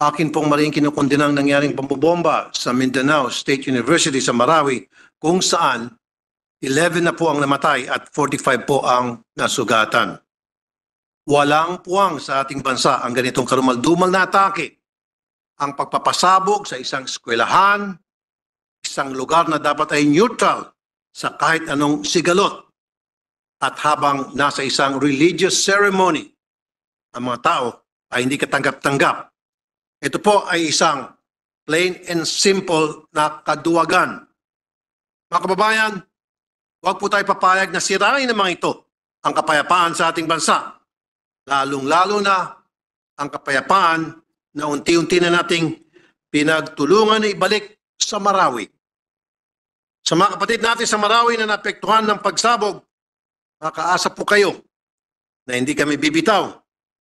Akin pong maling kinukundina ang nangyaring pambobomba sa Mindanao State University sa Marawi kung saan 11 na po ang namatay at 45 po ang nasugatan. Walang puwang sa ating bansa ang ganitong karumaldumal na atake. Ang pagpapasabog sa isang eskwelahan, isang lugar na dapat ay neutral sa kahit anong sigalot at habang nasa isang religious ceremony, ang mga tao ay hindi katanggap-tanggap ito po ay isang plain and simple na kaduwagan. Mga kababayan, huwag po tayo papayag na sirain ng mga ito ang kapayapaan sa ating bansa. Lalong-lalo na ang kapayapaan na unti-unti na nating pinagtulungan na ibalik sa Marawi. Sa mga kapatid natin sa Marawi na naapektuhan ng pagsabog, makaasa po kayo na hindi kami bibitaw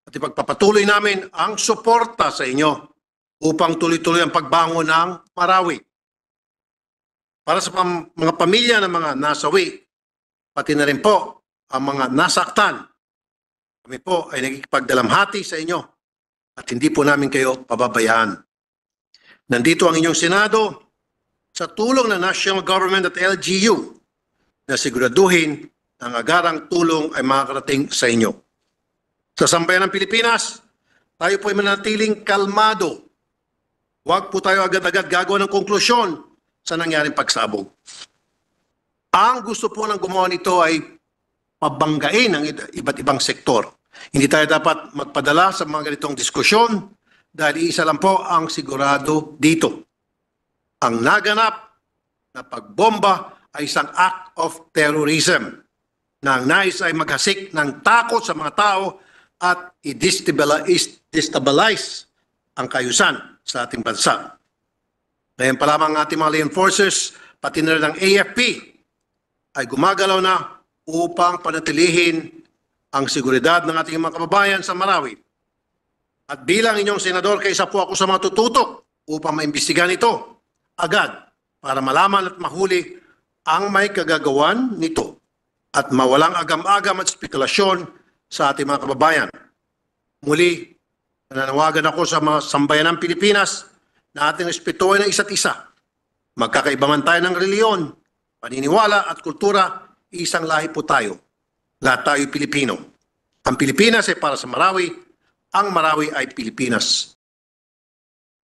at ipagpapatuloy namin ang suporta sa inyo upang tuloy-tuloy ang pagbangon ng Marawi. Para sa mga pamilya ng mga nasawi, pati na rin po ang mga nasaktan, kami po ay nagkikipagdalamhati sa inyo at hindi po namin kayo pababayaan. Nandito ang inyong Senado sa tulong ng National Government at LGU na siguraduhin ang agarang tulong ay makakarating sa inyo. Sa sambayan ng Pilipinas, tayo po ay manatiling kalmado Huwag po tayo agad-agad gagawa ng konklusyon sa nangyaring pagsabog. Ang gusto po ng gumawa nito ay pabanggain ang iba't ibang sektor. Hindi tayo dapat magpadala sa mga ganitong diskusyon dahil isa lang po ang sigurado dito. Ang naganap na pagbomba ay isang act of terrorism na ang nais ay maghasik ng takot sa mga tao at i-destabilize ang kayusan sa ating bansa. Ngayon pa lamang ating mga reinforcers, pati na rin ang AFP, ay gumagalaw na upang panatilihin ang seguridad ng ating mga kababayan sa Marawi. At bilang inyong senador, kaysa po ako sa mga tututok upang maimbestigan ito agad para malaman at mahuli ang may kagagawan nito at mawalang agam-agam at spekulasyon sa ating mga kababayan. Muli, Nanawagan ako sa mga sambayan ng Pilipinas na ating respetuhin ang isa't isa. Magkakaiba man tayo ng reliyon, paniniwala at kultura, isang lahi po tayo. Lahat tayo Pilipino. Ang Pilipinas ay para sa Marawi, ang Marawi ay Pilipinas.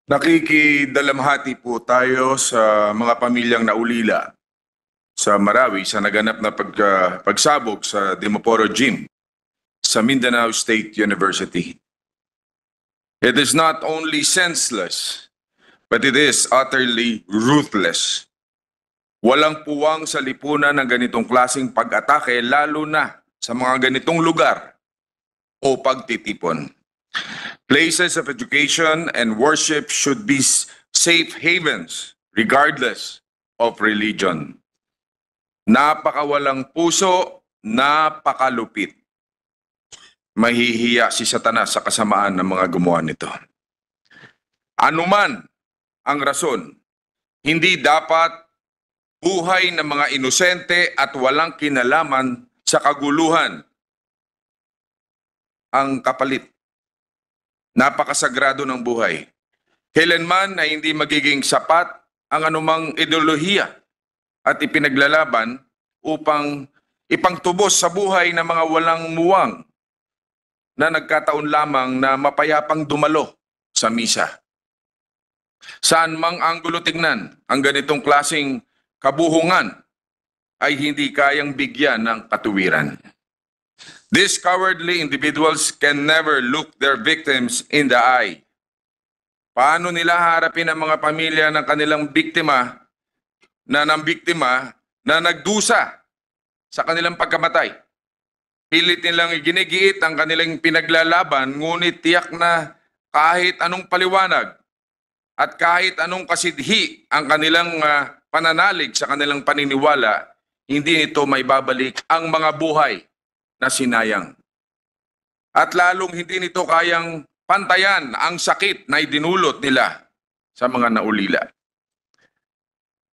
Nakikidalamhati po tayo sa mga pamilyang naulila sa Marawi sa naganap na pag, uh, pagsabog sa Dimoporo Gym sa Mindanao State University. It is not only senseless, but it is utterly ruthless. Walang puwang sa lipunan ng ganitong klasing pag-atake lalo na sa mga ganitong lugar o pagtitipon. Places of education and worship should be safe havens regardless of religion. Napakawalang puso, napakalupit mahihiya si Satanas sa kasamaan ng mga gumawa nito. Anuman ang rason, hindi dapat buhay ng mga inosente at walang kinalaman sa kaguluhan ang kapalit. Napakasagrado ng buhay. Kailanman na hindi magiging sapat ang anumang ideolohiya at ipinaglalaban upang ipangtubos sa buhay ng mga walang muwang na nagkataon lamang na mapayapang dumalo sa misa. Saan mang anggulo tingnan, ang ganitong klasing kabuhungan ay hindi kayang bigyan ng katuwiran. These cowardly individuals can never look their victims in the eye. Paano nila harapin ang mga pamilya ng kanilang biktima na nang biktima na nagdusa sa kanilang pagkamatay? Pilit nilang iginigiit ang kanilang pinaglalaban, ngunit tiyak na kahit anong paliwanag at kahit anong kasidhi ang kanilang uh, pananalig sa kanilang paniniwala, hindi nito may babalik ang mga buhay na sinayang. At lalong hindi nito kayang pantayan ang sakit na idinulot nila sa mga naulila.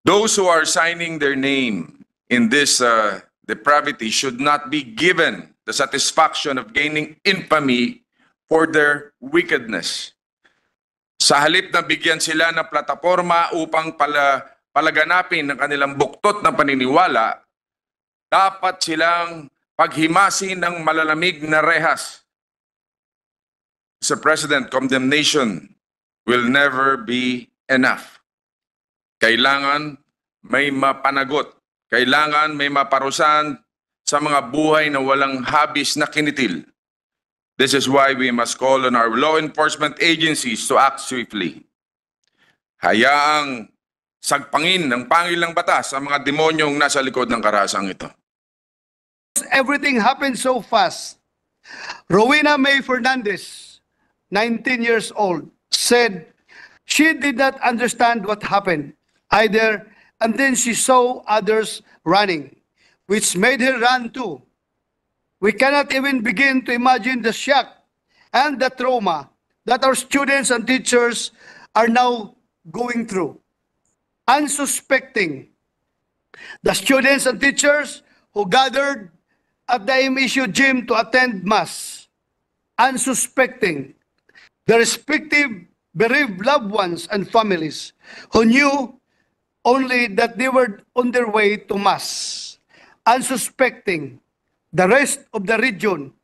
Those who are signing their name in this uh, depravity should not be given the satisfaction of gaining infamy for their wickedness. Sa halip na bigyan sila ng plataforma upang pala, palaganapin ang kanilang buktot na paniniwala, dapat silang paghimasin ng malalamig na rehas. Mr. President, condemnation will never be enough. Kailangan may mapanagot kailangan may maparusan sa mga buhay na walang habis na kinitil. This is why we must call on our law enforcement agencies to act swiftly. Hayaang sagpangin ng pangilang batas sa mga demonyong nasa likod ng karasang ito. Everything happened so fast. Rowena May Fernandez, 19 years old, said she did not understand what happened. Either And then she saw others running, which made her run too. We cannot even begin to imagine the shock and the trauma that our students and teachers are now going through. Unsuspecting, the students and teachers who gathered at the MSU e gym to attend Mass, unsuspecting, the respective bereaved loved ones and families who knew only that they were on their way to Mass, unsuspecting the rest of the region,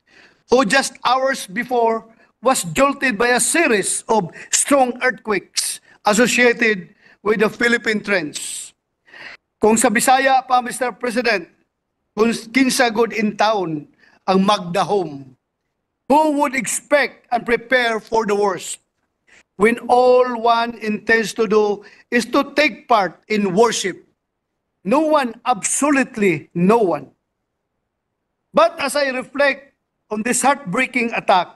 who just hours before was jolted by a series of strong earthquakes associated with the Philippine trends. Kung sa Bisaya pa, Mr. President, kung good in town ang Magda home, who would expect and prepare for the worst? when all one intends to do is to take part in worship. No one, absolutely no one. But as I reflect on this heartbreaking attack,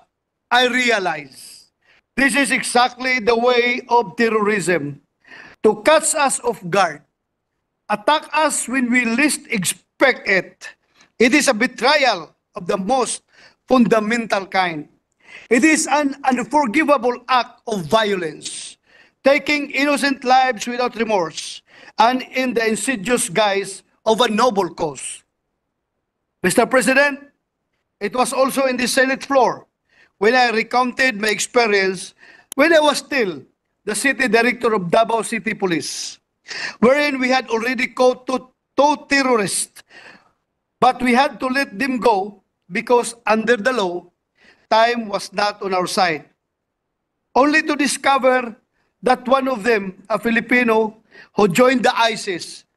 I realize this is exactly the way of terrorism to catch us off guard, attack us when we least expect it. It is a betrayal of the most fundamental kind. It is an unforgivable act of violence, taking innocent lives without remorse and in the insidious guise of a noble cause. Mr. President, it was also in the Senate floor when I recounted my experience when I was still the city director of Davao City Police, wherein we had already caught two, two terrorists, but we had to let them go because under the law, time was not on our side. Only to discover that one of them, a Filipino who joined the ISIS,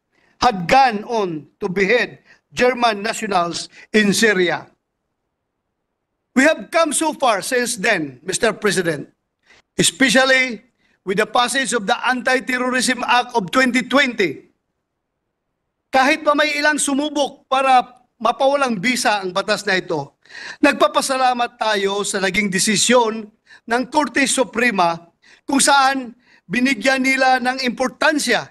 had gone on to behead German nationals in Syria. We have come so far since then, Mr. President, especially with the passage of the Anti-Terrorism Act of 2020. Kahit pa may ilang sumubok para mapawalang bisa ang batas na ito, Nagpapasalamat tayo sa naging desisyon ng Korte Suprema kung saan binigyan nila ng importansya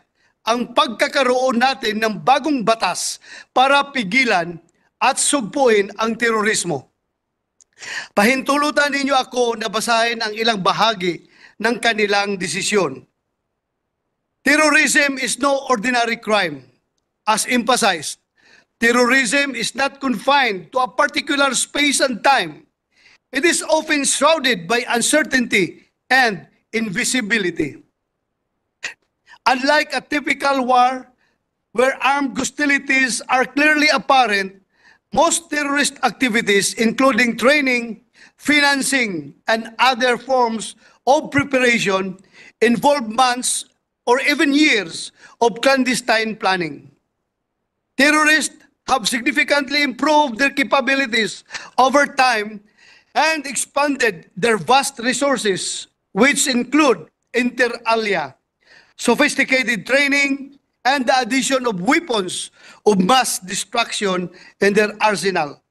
ang pagkakaroon natin ng bagong batas para pigilan at sugpuin ang terorismo. Pahintulutan ninyo ako na basahin ang ilang bahagi ng kanilang desisyon. Terrorism is no ordinary crime, as emphasized Terrorism is not confined to a particular space and time. It is often shrouded by uncertainty and invisibility. Unlike a typical war, where armed hostilities are clearly apparent, most terrorist activities, including training, financing, and other forms of preparation, involve months or even years of clandestine planning. Terrorists have significantly improved their capabilities over time and expanded their vast resources, which include, inter alia, sophisticated training and the addition of weapons of mass destruction in their arsenal.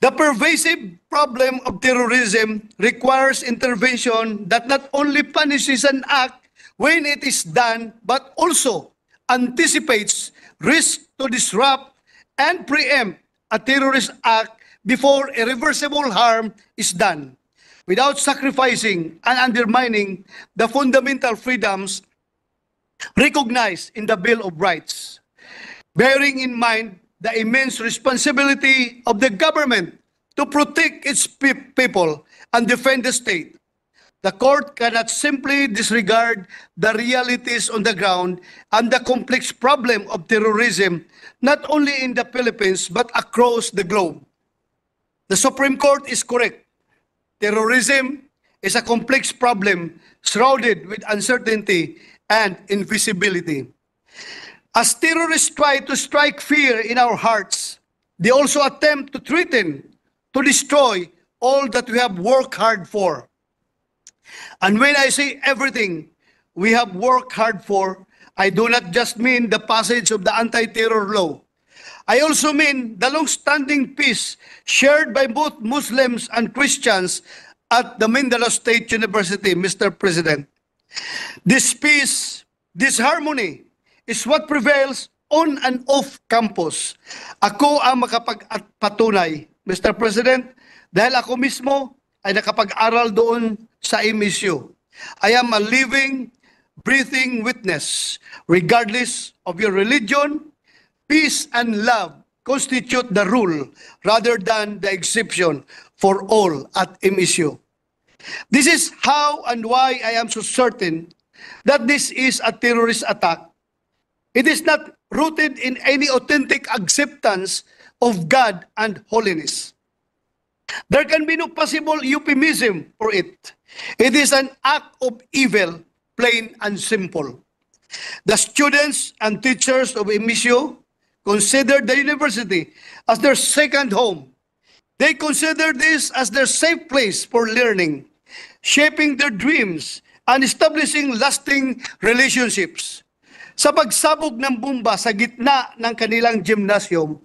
The pervasive problem of terrorism requires intervention that not only punishes an act when it is done, but also anticipates risk to disrupt and preempt a terrorist act before irreversible harm is done without sacrificing and undermining the fundamental freedoms recognized in the Bill of Rights, bearing in mind the immense responsibility of the government to protect its people and defend the state. The court cannot simply disregard the realities on the ground and the complex problem of terrorism, not only in the Philippines, but across the globe. The Supreme Court is correct. Terrorism is a complex problem shrouded with uncertainty and invisibility. As terrorists try to strike fear in our hearts, they also attempt to threaten, to destroy all that we have worked hard for. And when I say everything we have worked hard for, I do not just mean the passage of the anti-terror law. I also mean the long-standing peace shared by both Muslims and Christians at the Mindanao State University, Mr. President. This peace, this harmony, is what prevails on and off campus. Ako ang makapagpatunay, Mr. President, dahil ako mismo ay nakapag-aral doon sa MSU. I am a living, breathing witness, regardless of your religion, peace and love constitute the rule rather than the exception for all at MSU. This is how and why I am so certain that this is a terrorist attack. It is not rooted in any authentic acceptance of God and holiness. There can be no possible euphemism for it. It is an act of evil, plain and simple. The students and teachers of Emisio consider the university as their second home. They consider this as their safe place for learning, shaping their dreams, and establishing lasting relationships sa pagsabog ng bomba sa gitna ng kanilang gymnasium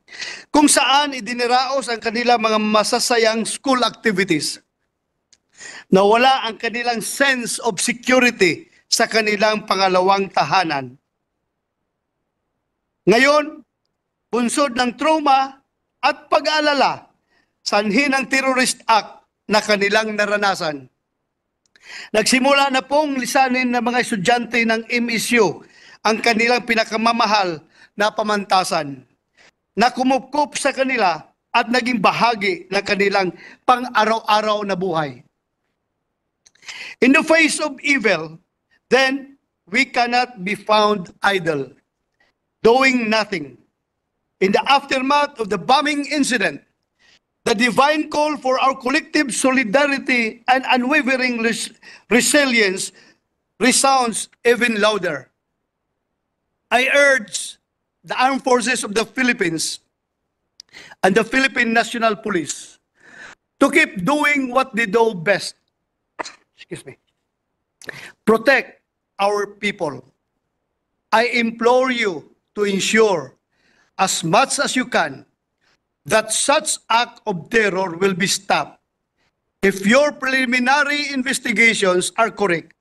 kung saan idiniraos ang kanilang mga masasayang school activities. Nawala ang kanilang sense of security sa kanilang pangalawang tahanan. Ngayon, bunsod ng trauma at pag-aalala, sanhi ng terrorist act na kanilang naranasan. Nagsimula na pong lisanin ng mga estudyante ng MSU ang kanilang pinakamamahal na pamantasan na kumupkup sa kanila at naging bahagi ng kanilang pang-araw-araw na buhay. In the face of evil, then we cannot be found idle, doing nothing. In the aftermath of the bombing incident, the divine call for our collective solidarity and unwavering res resilience resounds even louder. I urge the armed forces of the Philippines and the Philippine National Police to keep doing what they do best. Excuse me. Protect our people. I implore you to ensure as much as you can that such act of terror will be stopped. If your preliminary investigations are correct,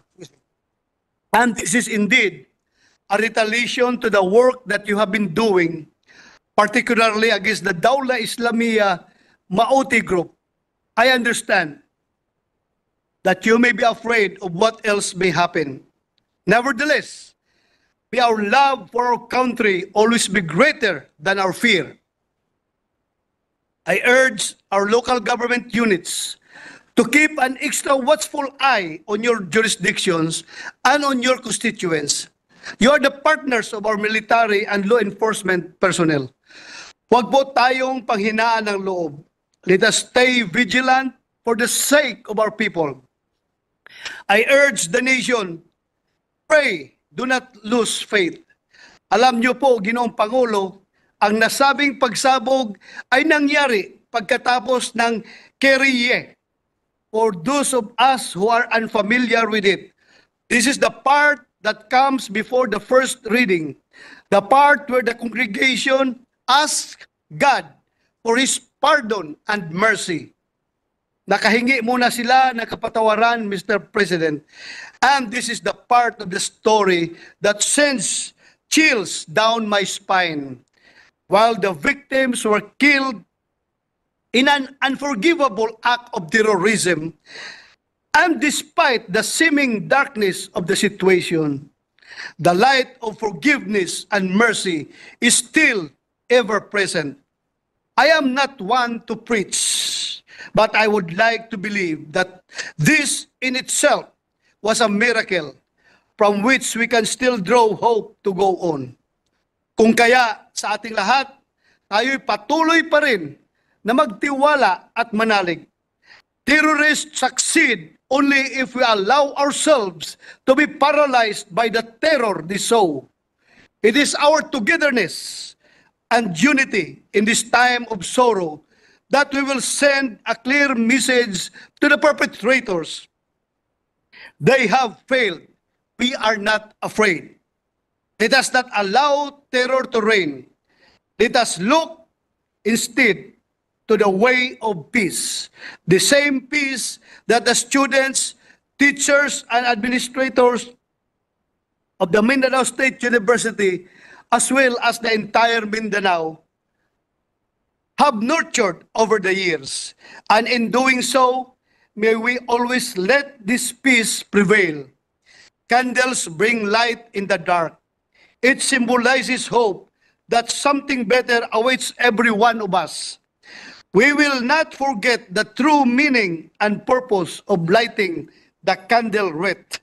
and this is indeed a retaliation to the work that you have been doing, particularly against the Dawla Islamia Maoti group. I understand that you may be afraid of what else may happen. Nevertheless, may our love for our country always be greater than our fear. I urge our local government units to keep an extra watchful eye on your jurisdictions and on your constituents You are the partners of our military and law enforcement personnel. Huwag po tayong panghinaan ng loob. Let us stay vigilant for the sake of our people. I urge the nation, pray, do not lose faith. Alam niyo po, Ginoong Pangulo, ang nasabing pagsabog ay nangyari pagkatapos ng Keriye. For those of us who are unfamiliar with it, this is the part that comes before the first reading, the part where the congregation asks God for His pardon and mercy. Nakahingi muna sila ng kapatawaran, Mr. President. And this is the part of the story that sends chills down my spine. While the victims were killed in an unforgivable act of terrorism, And despite the seeming darkness of the situation, the light of forgiveness and mercy is still ever present. I am not one to preach, but I would like to believe that this in itself was a miracle from which we can still draw hope to go on. Kung kaya sa ating lahat, tayo'y patuloy pa rin na magtiwala at manalig. Terrorists succeed only if we allow ourselves to be paralyzed by the terror they sow. It is our togetherness and unity in this time of sorrow that we will send a clear message to the perpetrators. They have failed. We are not afraid. Let us not allow terror to reign. Let us look instead to the way of peace. The same peace that the students, teachers, and administrators of the Mindanao State University, as well as the entire Mindanao, have nurtured over the years. And in doing so, may we always let this peace prevail. Candles bring light in the dark. It symbolizes hope that something better awaits every one of us. We will not forget the true meaning and purpose of lighting the candle wreath.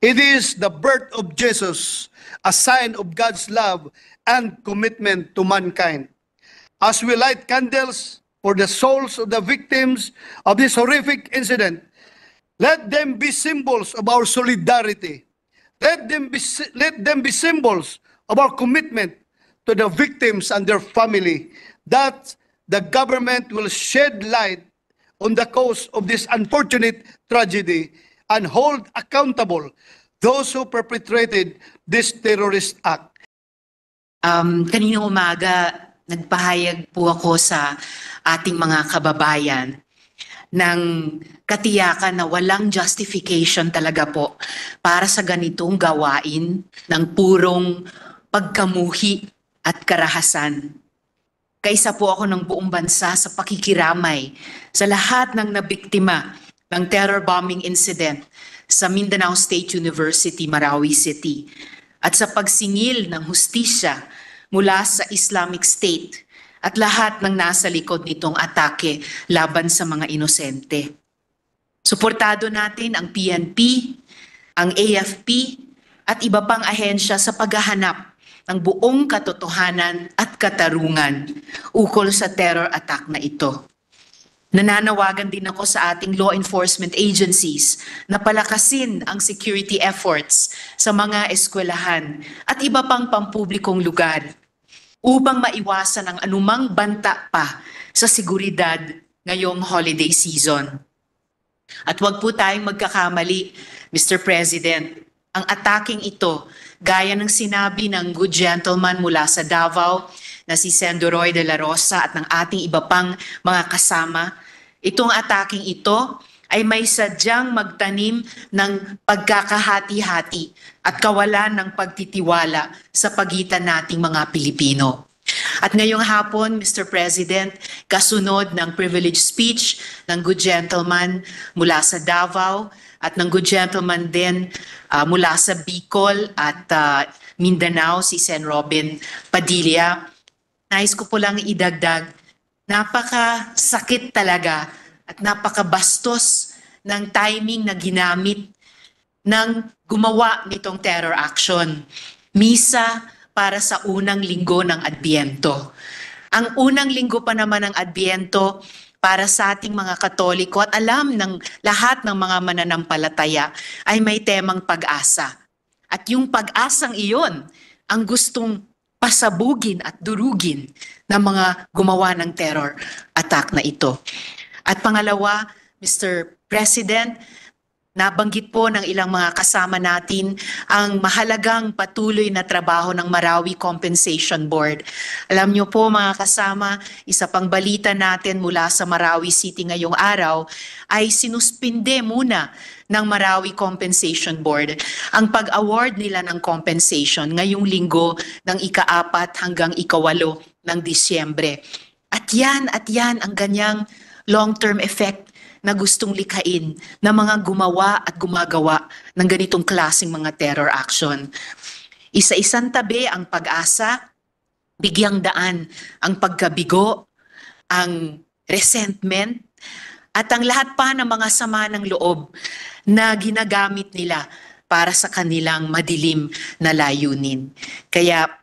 It is the birth of Jesus, a sign of God's love and commitment to mankind. As we light candles for the souls of the victims of this horrific incident, let them be symbols of our solidarity. Let them be, let them be symbols of our commitment to the victims and their family. That the government will shed light on the cause of this unfortunate tragedy and hold accountable those who perpetrated this terrorist act. Um, kaninang umaga, nagpahayag po ako sa ating mga kababayan ng katiyakan na walang justification talaga po para sa ganitong gawain ng purong pagkamuhi at karahasan kaysa po ako ng buong bansa sa pakikiramay sa lahat ng nabiktima ng terror bombing incident sa Mindanao State University, Marawi City at sa pagsingil ng hustisya mula sa Islamic State at lahat ng nasa likod nitong atake laban sa mga inosente. Suportado natin ang PNP, ang AFP at iba pang ahensya sa paghahanap ng buong katotohanan at katarungan ukol sa terror attack na ito. Nananawagan din ako sa ating law enforcement agencies na palakasin ang security efforts sa mga eskwelahan at iba pang pampublikong lugar upang maiwasan ang anumang banta pa sa seguridad ngayong holiday season. At huwag po tayong magkakamali, Mr. President. Ang ataking ito, gaya ng sinabi ng good gentleman mula sa Davao, na si Senator Roy de la Rosa at ng ating iba pang mga kasama. Itong ataking ito ay may sadyang magtanim ng pagkakahati-hati at kawalan ng pagtitiwala sa pagitan nating mga Pilipino. At ngayong hapon, Mr. President, kasunod ng privilege speech ng good gentleman mula sa Davao at ng good gentleman din uh, mula sa Bicol at uh, Mindanao, si Sen. Robin Padilla, nais ko po lang idagdag, napakasakit talaga at napakabastos ng timing na ginamit ng gumawa nitong terror action. Misa para sa unang linggo ng Adbiento. Ang unang linggo pa naman ng Adbiento para sa ating mga Katoliko at alam ng lahat ng mga mananampalataya ay may temang pag-asa. At yung pag-asang iyon ang gustong pasabugin at durugin ng mga gumawa ng terror attack na ito. At pangalawa, Mr. President, Nabanggit po ng ilang mga kasama natin ang mahalagang patuloy na trabaho ng Marawi Compensation Board. Alam niyo po mga kasama, isa pang balita natin mula sa Marawi City ngayong araw ay sinuspinde muna ng Marawi Compensation Board ang pag-award nila ng compensation ngayong linggo ng ikaapat hanggang ikawalo ng Disyembre. At yan, at yan ang ganyang long-term effect na gustong likhain ng mga gumawa at gumagawa ng ganitong klasing mga terror action. Isa-isang tabi ang pag-asa, bigyang daan ang pagkabigo, ang resentment, at ang lahat pa ng mga sama ng loob na ginagamit nila para sa kanilang madilim na layunin. Kaya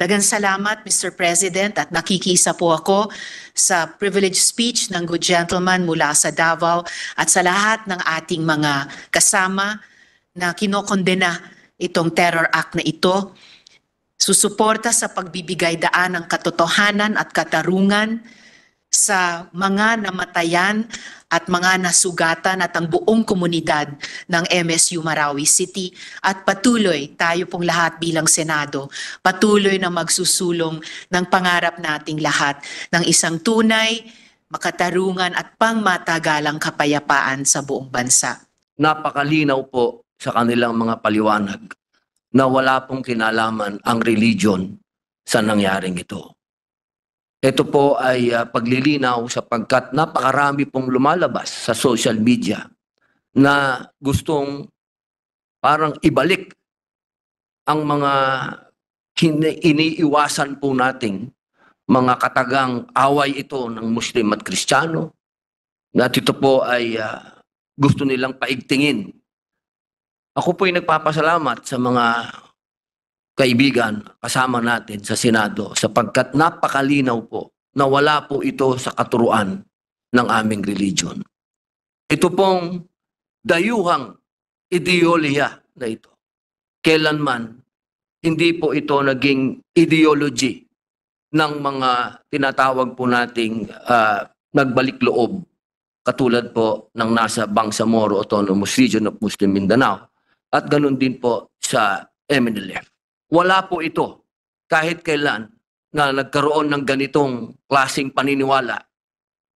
Dagan salamat Mr. President at nakikisa po ako sa privilege speech ng good gentleman mula sa Davao at sa lahat ng ating mga kasama na kinokondena itong terror act na ito. Susuporta sa pagbibigay daan ng katotohanan at katarungan sa mga namatayan at mga nasugatan at ang buong komunidad ng MSU Marawi City at patuloy tayo pong lahat bilang Senado patuloy na magsusulong ng pangarap nating lahat ng isang tunay, makatarungan at pangmatagalang kapayapaan sa buong bansa. Napakalinaw po sa kanilang mga paliwanag na wala pong kinalaman ang religion sa nangyaring ito. Ito po ay uh, paglilinaw sapagkat napakarami pong lumalabas sa social media na gustong parang ibalik ang mga iniiwasan po nating mga katagang away ito ng Muslim at Kristiyano na ito po ay uh, gusto nilang paigtingin. Ako po ay nagpapasalamat sa mga kaibigan, kasama natin sa Senado sapagkat napakalinaw po na wala po ito sa katuruan ng aming religion. Ito pong dayuhang ideolohiya na ito. Kailanman, hindi po ito naging ideology ng mga tinatawag po nating uh, nagbalik loob katulad po ng nasa Bangsamoro Autonomous Region of Muslim Mindanao at ganun din po sa MNLF. Wala po ito kahit kailan na nagkaroon ng ganitong klasing paniniwala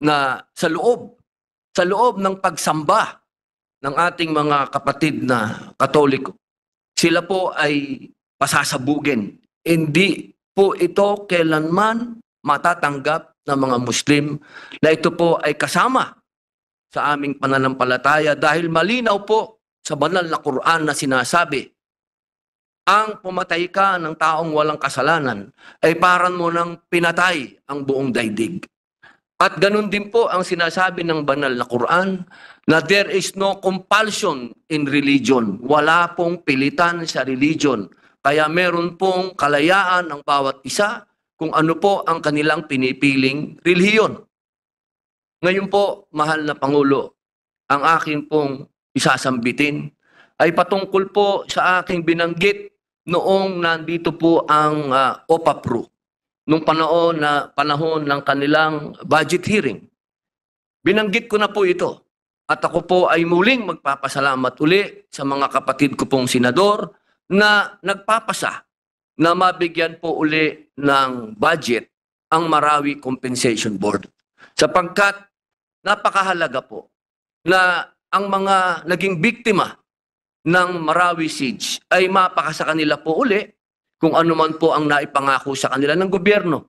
na sa loob, sa loob ng pagsamba ng ating mga kapatid na katoliko, sila po ay pasasabugin. Hindi po ito kailanman matatanggap ng mga Muslim na ito po ay kasama sa aming pananampalataya dahil malinaw po sa banal na Quran na sinasabi ang pumatay ka ng taong walang kasalanan ay parang mo nang pinatay ang buong daigdig. At ganun din po ang sinasabi ng banal na Quran na there is no compulsion in religion. Wala pong pilitan sa religion. Kaya meron pong kalayaan ng bawat isa kung ano po ang kanilang pinipiling reliyon. Ngayon po, mahal na Pangulo, ang aking pong isasambitin ay patungkol po sa aking binanggit noong nandito po ang uh, ah, OPAPRO nung panahon na panahon ng kanilang budget hearing. Binanggit ko na po ito. At ako po ay muling magpapasalamat uli sa mga kapatid ko pong senador na nagpapasa na mabigyan po uli ng budget ang Marawi Compensation Board. Sapagkat napakahalaga po na ang mga naging biktima ng Marawi siege ay mapaka sa kanila po uli kung ano man po ang naipangako sa kanila ng gobyerno.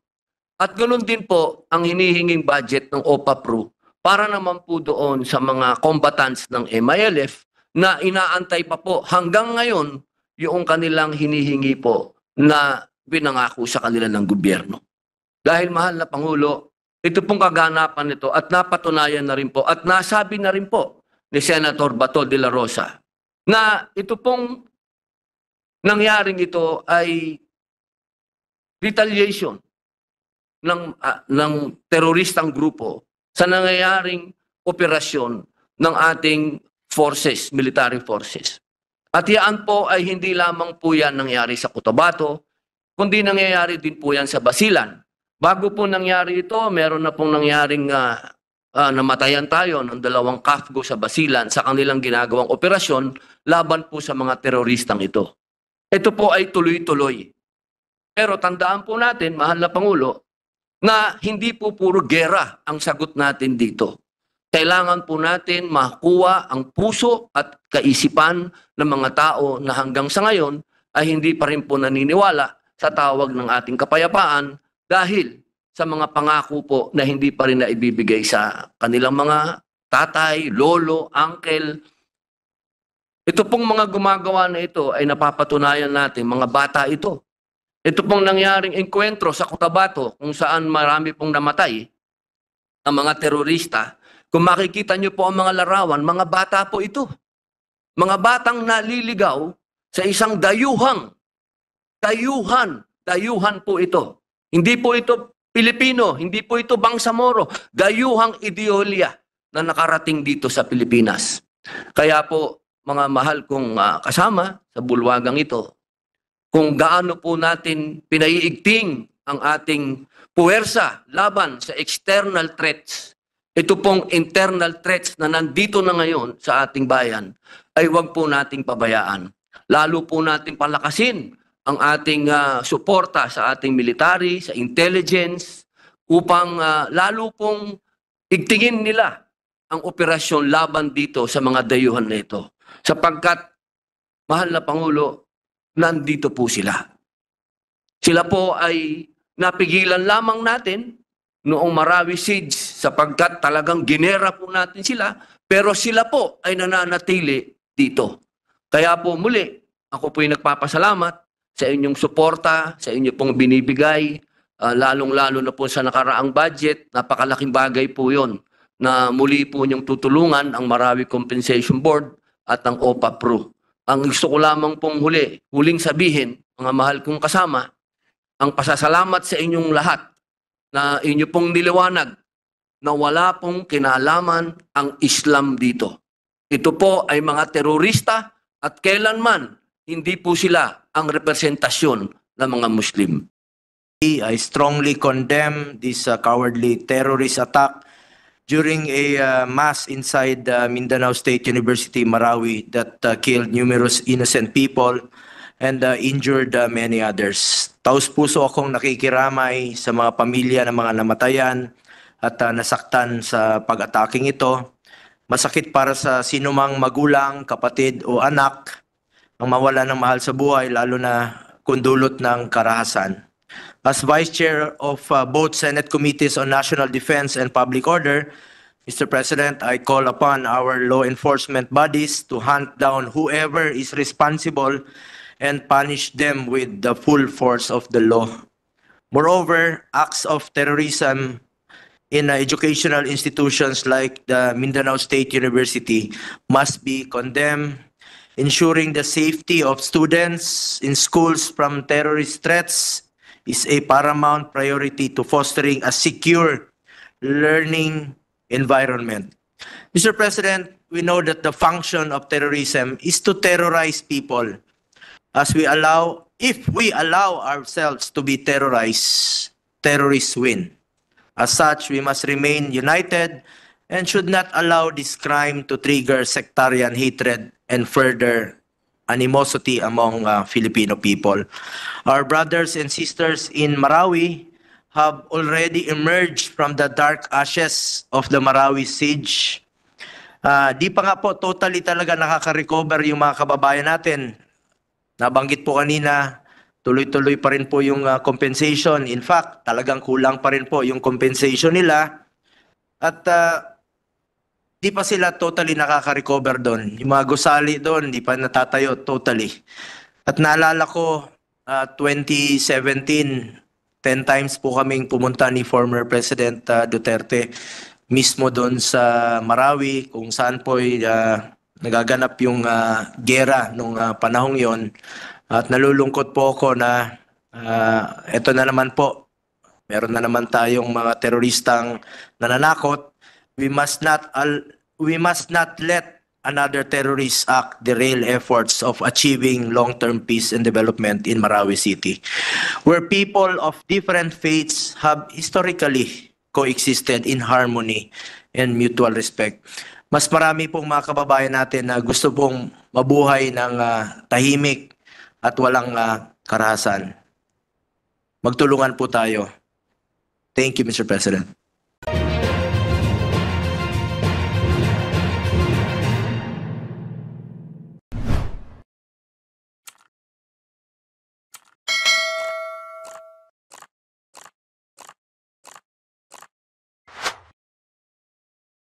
At ganoon din po ang hinihinging budget ng OPAPRO para naman po doon sa mga combatants ng MILF na inaantay pa po hanggang ngayon yung kanilang hinihingi po na binangako sa kanila ng gobyerno. Dahil mahal na Pangulo, ito pong kaganapan nito at napatunayan na rin po at nasabi na rin po ni Senator Bato de la Rosa na ito pong nangyaring ito ay retaliation ng, uh, ng teroristang grupo sa nangyayaring operasyon ng ating forces, military forces. At yan po ay hindi lamang po yan nangyari sa Cotabato, kundi nangyayari din po yan sa Basilan. Bago po nangyari ito, meron na pong nangyaring uh, uh, namatayan tayo ng dalawang kafgo sa Basilan sa kanilang ginagawang operasyon laban po sa mga teroristang ito. Ito po ay tuloy-tuloy. Pero tandaan po natin, mahal na Pangulo, na hindi po puro gera ang sagot natin dito. Kailangan po natin makuha ang puso at kaisipan ng mga tao na hanggang sa ngayon ay hindi pa rin po naniniwala sa tawag ng ating kapayapaan dahil sa mga pangako po na hindi pa rin naibibigay sa kanilang mga tatay, lolo, uncle. Ito pong mga gumagawa na ito ay napapatunayan natin, mga bata ito. Ito pong nangyaring enkwentro sa Cotabato kung saan marami pong namatay ang mga terorista. Kung makikita niyo po ang mga larawan, mga bata po ito. Mga batang naliligaw sa isang dayuhang, dayuhan, dayuhan po ito. Hindi po ito Pilipino, hindi po ito Bangsamoro, Gayuhang ideolya na nakarating dito sa Pilipinas. Kaya po, mga mahal kong uh, kasama sa bulwagang ito, kung gaano po natin pinaiigting ang ating puwersa laban sa external threats, ito pong internal threats na nandito na ngayon sa ating bayan, ay huwag po nating pabayaan. Lalo po nating palakasin ang ating uh, suporta sa ating military, sa intelligence, upang uh, lalo pong igtingin nila ang operasyon laban dito sa mga dayuhan na ito. Sapagkat, mahal na Pangulo, nandito po sila. Sila po ay napigilan lamang natin noong Marawi Siege sapagkat talagang ginera po natin sila pero sila po ay nananatili dito. Kaya po muli, ako po ay nagpapasalamat sa inyong suporta, sa inyo pong binibigay, uh, lalong-lalo na po sa nakaraang budget, napakalaking bagay po yon na muli po niyong tutulungan ang Marawi Compensation Board at ang OPA Pro. Ang gusto ko lamang pong huli, huling sabihin, mga mahal kong kasama, ang pasasalamat sa inyong lahat na inyo pong niliwanag na wala pong kinalaman ang Islam dito. Ito po ay mga terorista at kailanman hindi po sila ang representasyon ng mga Muslim. I strongly condemn this uh, cowardly terrorist attack during a uh, mass inside uh, Mindanao State University, Marawi, that uh, killed numerous innocent people and uh, injured uh, many others. Taos puso akong nakikiramay sa mga pamilya ng mga namatayan at uh, nasaktan sa pag-ataking ito. Masakit para sa sinumang magulang, kapatid o anak ang mawala ng mahal sa buhay, lalo na kung dulot ng karahasan. As Vice Chair of uh, both Senate Committees on National Defense and Public Order, Mr. President, I call upon our law enforcement bodies to hunt down whoever is responsible and punish them with the full force of the law. Moreover, acts of terrorism in uh, educational institutions like the Mindanao State University must be condemned Ensuring the safety of students in schools from terrorist threats is a paramount priority to fostering a secure learning environment. Mr. President, we know that the function of terrorism is to terrorize people as we allow if we allow ourselves to be terrorized terrorists win as such we must remain united and should not allow this crime to trigger sectarian hatred and further animosity among uh, Filipino people. Our brothers and sisters in Marawi have already emerged from the dark ashes of the Marawi siege. Uh, di pa nga po totally talaga nakaka-recover yung mga kababayan natin. Nabanggit po kanina, tuloy-tuloy pa rin po yung uh, compensation. In fact, talagang kulang pa rin po yung compensation nila. At uh, di pa sila totally nakaka-recover doon. Yung mga gusali doon, di pa natatayo totally. At naalala ko, uh, 2017, 10 times po kaming pumunta ni former President uh, Duterte mismo doon sa Marawi kung saan po uh, nagaganap yung uh, gera nung uh, panahong yon at nalulungkot po ako na uh, ito na naman po meron na naman tayong mga teroristang nananakot we must not al- we must not let another terrorist act derail efforts of achieving long-term peace and development in Marawi City, where people of different faiths have historically coexisted in harmony and mutual respect. Mas marami pong mga kababayan natin na gusto pong mabuhay ng uh, tahimik at walang uh, karahasan. Magtulungan po tayo. Thank you, Mr. President.